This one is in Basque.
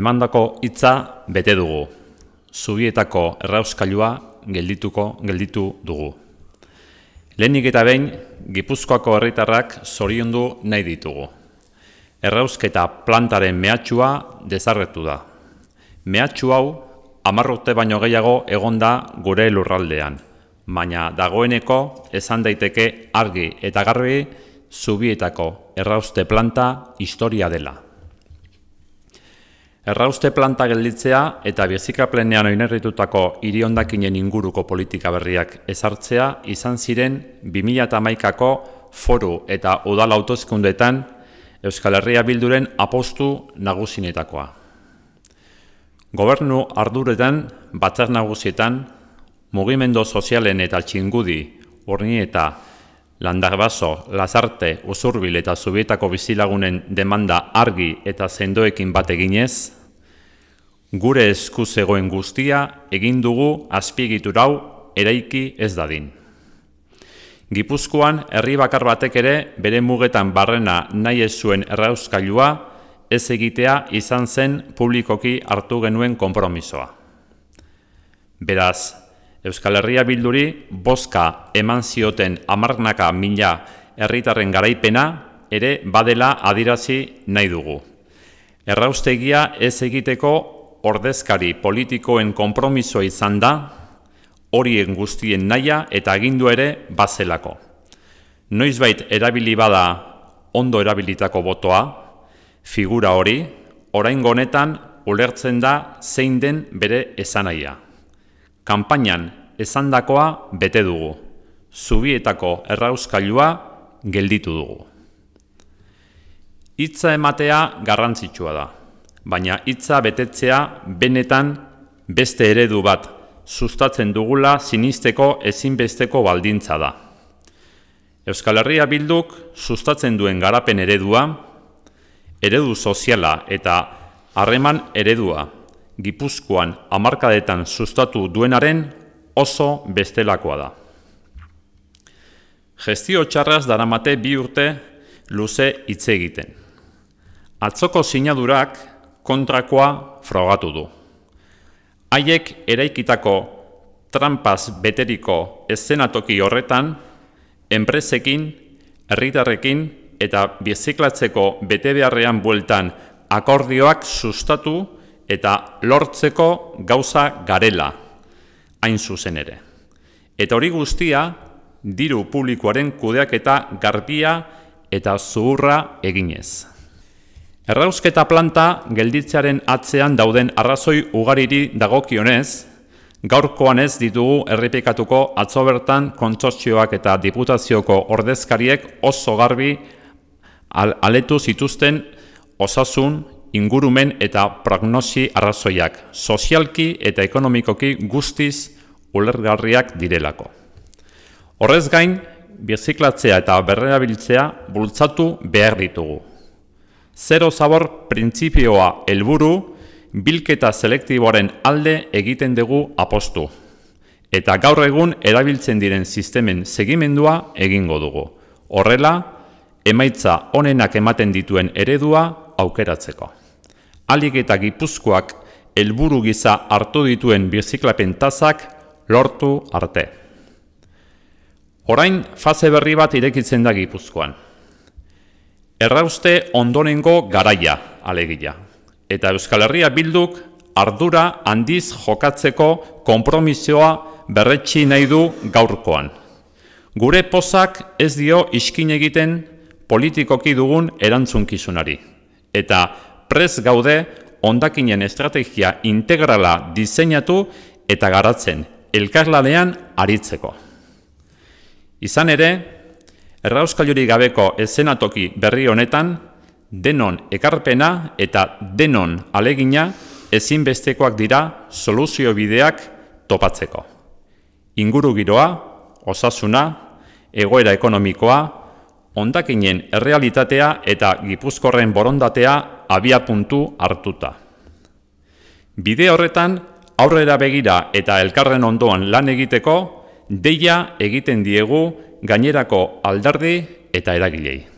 emandako hitza bete dugu. Zubietako errauskailua geldituko gelditu dugu. Lehenik eta behin, Gipuzkoako herritarrak zoriondu nahi ditugu. Errausketa plantaren mehatxua dezarretu da. Mehatxu hau, amarrote baino gehiago egonda gure lurraldean, baina dagoeneko esan daiteke argi eta garbi zubietako errauste planta historia dela. Errauste planta gelditzea eta bizika plenean oinerritutako hiri hondakinen inguruko politika berriak ezartzea izan ziren 2011ko foru eta udal autozkundetan Euskal Herria bilduren apostu nagusinetakoa. Gobernu arduretan batzar nagusietan mugimendu sozialen eta txingudi horni eta Landarbaso, Lazarte, Usurbil eta Zubietako bizilagunen demanda argi eta zendoekin bat eginez, gure esku zegoen guztia egin dugu azpiegitura hau eraiki ez dadin. Gipuzkoan herri bakar batek ere bere mugetan barrena nahi ez zuen errauskailua ez egitea izan zen publikoki hartu genuen konpromisoa. Beraz, Euskal Herria Bilduri boska eman zioten amarnaka mila herritarren garaipena ere badela adirazi nahi dugu. Erraustegia ez egiteko ordezkari politikoen konpromisoa izan da, horien guztien naia eta agindu ere bazelako. Noizbait erabili bada ondo erabilitako botoa, figura hori, orain honetan ulertzen da zein den bere esanaia kanpainan esandakoa bete dugu. Zubietako errauskailua gelditu dugu. Hitza ematea garrantzitsua da, baina hitza betetzea benetan beste eredu bat sustatzen dugula sinisteko ezinbesteko baldintza da. Euskal Herria Bilduk sustatzen duen garapen eredua, eredu soziala eta harreman eredua Gipuzkoan amarkadetan sustatu duenaren oso bestelakoa da. Gestio txarraz daramate bi urte luze hitz egiten. Atzoko sinadurak kontrakoa frogatu du. Haiek eraikitako trampaz beteriko eszenatoki horretan, enpresekin, herritarrekin eta biziklatzeko bete beharrean bueltan akordioak sustatu, eta lortzeko gauza garela, hain zuzen ere. Eta hori guztia, diru publikoaren kudeak eta garbia eta zuhurra eginez. Errausketa planta gelditzearen atzean dauden arrazoi ugariri dagokionez, gaurkoan ez ditugu errepikatuko atzo bertan kontsortzioak eta diputazioko ordezkariek oso garbi al aletu zituzten osasun ingurumen eta prognosi arrazoiak sozialki eta ekonomikoki guztiz ulergarriak direlako. Horrez gain, biziklatzea eta berreabiltzea bultzatu behar ditugu. Zero zabor printzipioa helburu bilketa selektiboaren alde egiten dugu apostu. Eta gaur egun erabiltzen diren sistemen segimendua egingo dugu. Horrela, emaitza honenak ematen dituen eredua aukeratzeko alik eta gipuzkoak helburu giza hartu dituen biziklapen tazak lortu arte. Orain fase berri bat irekitzen da gipuzkoan. Errauste ondorengo garaia alegia. Eta Euskal Herria bilduk ardura handiz jokatzeko konpromisoa berretxi nahi du gaurkoan. Gure pozak ez dio iskin egiten politikoki dugun erantzunkizunari. Eta pres gaude ondakinen estrategia integrala diseinatu eta garatzen elkarladean aritzeko. Izan ere, errauskailuri gabeko ezenatoki berri honetan, denon ekarpena eta denon alegina ezinbestekoak dira soluzio bideak topatzeko. Inguru giroa, osasuna, egoera ekonomikoa, ondakinen errealitatea eta gipuzkorren borondatea abia puntu hartuta. Bide horretan, aurrera begira eta elkarren ondoan lan egiteko, deia egiten diegu gainerako aldardi eta eragilei.